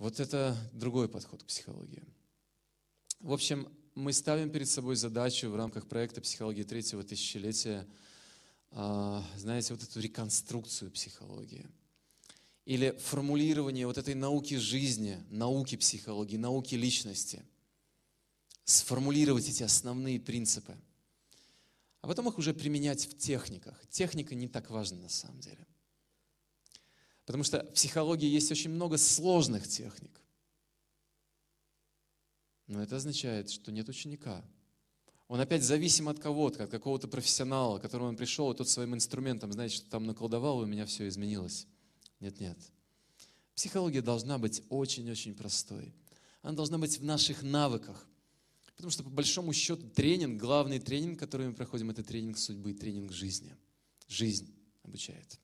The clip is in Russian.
Вот это другой подход к психологии. В общем, мы ставим перед собой задачу в рамках проекта «Психология третьего тысячелетия», а, знаете, вот эту реконструкцию психологии или формулирование вот этой науки жизни, науки психологии, науки личности. Сформулировать эти основные принципы, а потом их уже применять в техниках. Техника не так важна на самом деле – Потому что в психологии есть очень много сложных техник. Но это означает, что нет ученика. Он опять зависим от кого-то, от какого-то профессионала, к которому он пришел, и тот своим инструментом, знаете, что там наколдовал, и у меня все изменилось. Нет-нет. Психология должна быть очень-очень простой. Она должна быть в наших навыках. Потому что, по большому счету, тренинг, главный тренинг, который мы проходим, это тренинг судьбы, тренинг жизни. Жизнь обучает.